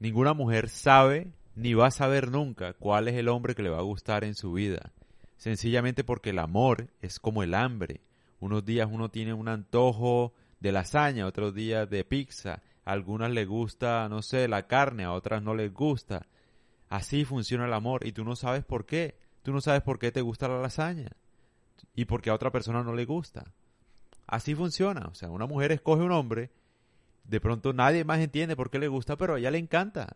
Ninguna mujer sabe ni va a saber nunca cuál es el hombre que le va a gustar en su vida, sencillamente porque el amor es como el hambre. Unos días uno tiene un antojo de lasaña, otros días de pizza, a algunas le gusta, no sé, la carne, a otras no les gusta. Así funciona el amor y tú no sabes por qué. Tú no sabes por qué te gusta la lasaña y porque a otra persona no le gusta. Así funciona, o sea, una mujer escoge un hombre de pronto nadie más entiende por qué le gusta, pero a ella le encanta.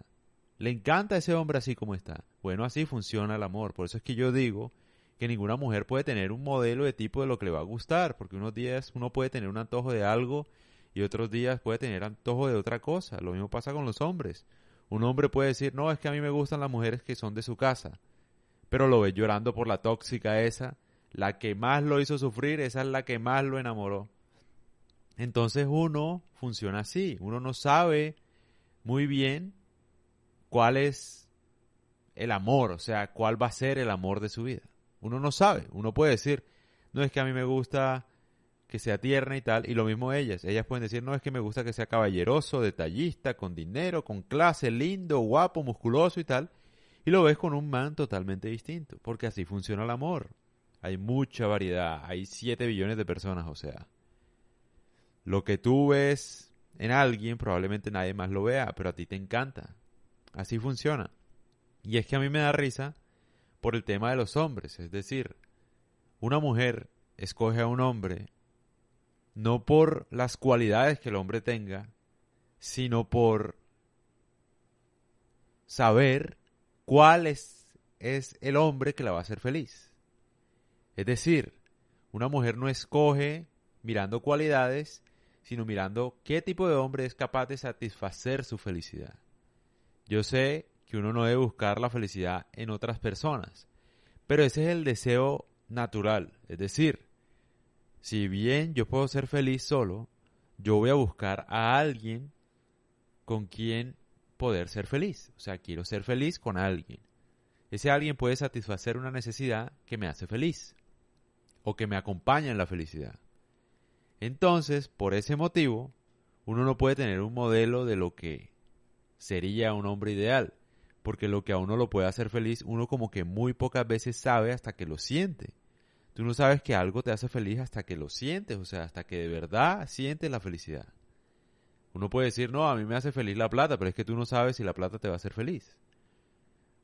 Le encanta ese hombre así como está. Bueno, así funciona el amor. Por eso es que yo digo que ninguna mujer puede tener un modelo de tipo de lo que le va a gustar, porque unos días uno puede tener un antojo de algo y otros días puede tener antojo de otra cosa. Lo mismo pasa con los hombres. Un hombre puede decir, no, es que a mí me gustan las mujeres que son de su casa, pero lo ve llorando por la tóxica esa, la que más lo hizo sufrir, esa es la que más lo enamoró. Entonces uno funciona así, uno no sabe muy bien cuál es el amor, o sea, cuál va a ser el amor de su vida. Uno no sabe, uno puede decir, no es que a mí me gusta que sea tierna y tal, y lo mismo ellas, ellas pueden decir, no es que me gusta que sea caballeroso, detallista, con dinero, con clase, lindo, guapo, musculoso y tal, y lo ves con un man totalmente distinto, porque así funciona el amor. Hay mucha variedad, hay 7 billones de personas, o sea, lo que tú ves en alguien, probablemente nadie más lo vea, pero a ti te encanta. Así funciona. Y es que a mí me da risa por el tema de los hombres. Es decir, una mujer escoge a un hombre no por las cualidades que el hombre tenga, sino por saber cuál es, el hombre que la va a hacer feliz. Es decir, una mujer no escoge mirando cualidades, sino mirando qué tipo de hombre es capaz de satisfacer su felicidad. Yo sé que uno no debe buscar la felicidad en otras personas, pero ese es el deseo natural, es decir, si bien yo puedo ser feliz solo, yo voy a buscar a alguien con quien poder ser feliz. O sea, quiero ser feliz con alguien. Ese alguien puede satisfacer una necesidad que me hace feliz o que me acompaña en la felicidad. Entonces, por ese motivo, uno no puede tener un modelo de lo que sería un hombre ideal, porque lo que a uno lo puede hacer feliz, uno como que muy pocas veces sabe hasta que lo siente. Tú no sabes que algo te hace feliz hasta que lo sientes, o sea, hasta que de verdad sientes la felicidad. Uno puede decir, no, a mí me hace feliz la plata, pero es que tú no sabes si la plata te va a hacer feliz.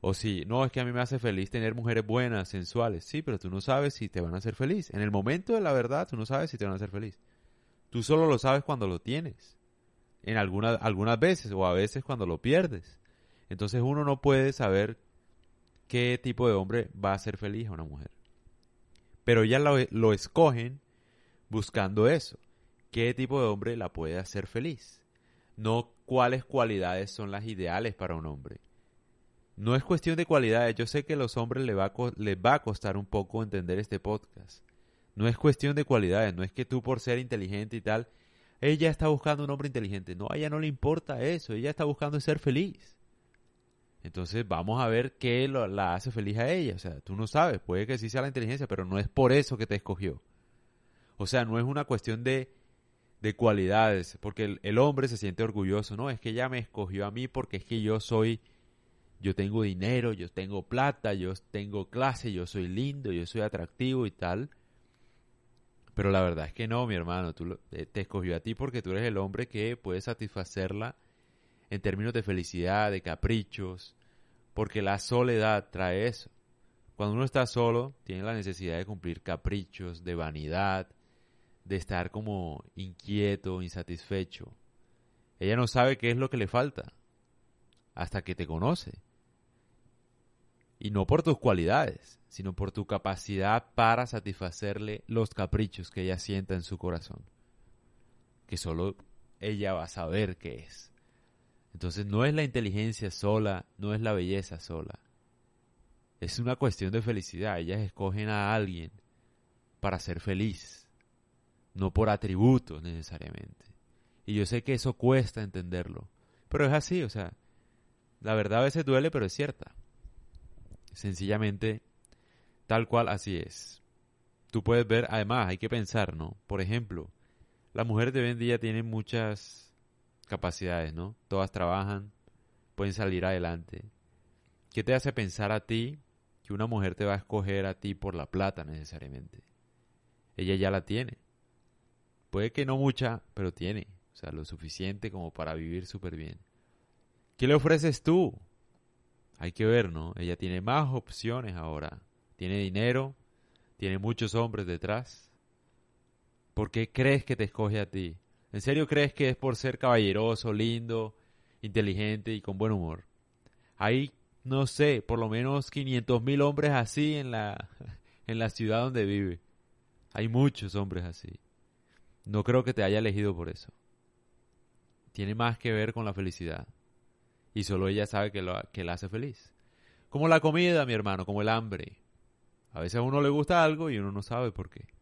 O si, no, es que a mí me hace feliz tener mujeres buenas, sensuales. Sí, pero tú no sabes si te van a hacer feliz. En el momento de la verdad, tú no sabes si te van a hacer feliz. Tú solo lo sabes cuando lo tienes. En algunas, algunas veces o a veces cuando lo pierdes. Entonces uno no puede saber qué tipo de hombre va a ser feliz a una mujer. Pero ya lo, lo escogen buscando eso. ¿Qué tipo de hombre la puede hacer feliz? No cuáles cualidades son las ideales para un hombre no es cuestión de cualidades. Yo sé que a los hombres les va, a va a costar un poco entender este podcast. No es cuestión de cualidades. No es que tú por ser inteligente y tal, ella está buscando un hombre inteligente. No, a ella no le importa eso. Ella está buscando ser feliz. Entonces vamos a ver qué la hace feliz a ella. O sea, tú no sabes. Puede que sí sea la inteligencia, pero no es por eso que te escogió. O sea, no es una cuestión de, de cualidades. Porque el hombre se siente orgulloso. No, es que ella me escogió a mí porque es que yo soy yo tengo dinero, yo tengo plata, yo tengo clase, yo soy lindo, yo soy atractivo y tal. Pero la verdad es que no, mi hermano, tú eh, te escogió a ti porque tú eres el hombre que puede satisfacerla en términos de felicidad, de caprichos, porque la soledad trae eso. Cuando uno está solo, tiene la necesidad de cumplir caprichos, de vanidad, de estar como inquieto, insatisfecho. Ella no sabe qué es lo que le falta hasta que te conoce. Y no por tus cualidades, sino por tu capacidad para satisfacerle los caprichos que ella sienta en su corazón. Que solo ella va a saber qué es. Entonces no es la inteligencia sola, no es la belleza sola. Es una cuestión de felicidad. Ellas escogen a alguien para ser feliz, no por atributos necesariamente. Y yo sé que eso cuesta entenderlo, pero es así, o sea, la verdad a veces duele, pero es cierta sencillamente tal cual así es. Tú puedes ver, además, hay que pensar, ¿no? Por ejemplo, las mujeres de hoy en día tienen muchas capacidades, ¿no? Todas trabajan, pueden salir adelante. ¿Qué te hace pensar a ti que una mujer te va a escoger a ti por la plata necesariamente? Ella ya la tiene. Puede que no mucha, pero tiene. O sea, lo suficiente como para vivir súper bien. ¿Qué le ofreces tú? hay que ver, ¿no? Ella tiene más opciones ahora. Tiene dinero, tiene muchos hombres detrás. ¿Por qué crees que te escoge a ti? ¿En serio crees que es por ser caballeroso, lindo, inteligente y con buen humor? Hay, no sé, por lo menos 500 mil hombres así en la, en la ciudad donde vive. Hay muchos hombres así. No creo que te haya elegido por eso. Tiene más que ver con la felicidad y solo ella sabe que, lo, que la hace feliz. Como la comida, mi hermano, como el hambre. A veces a uno le gusta algo y uno no sabe por qué.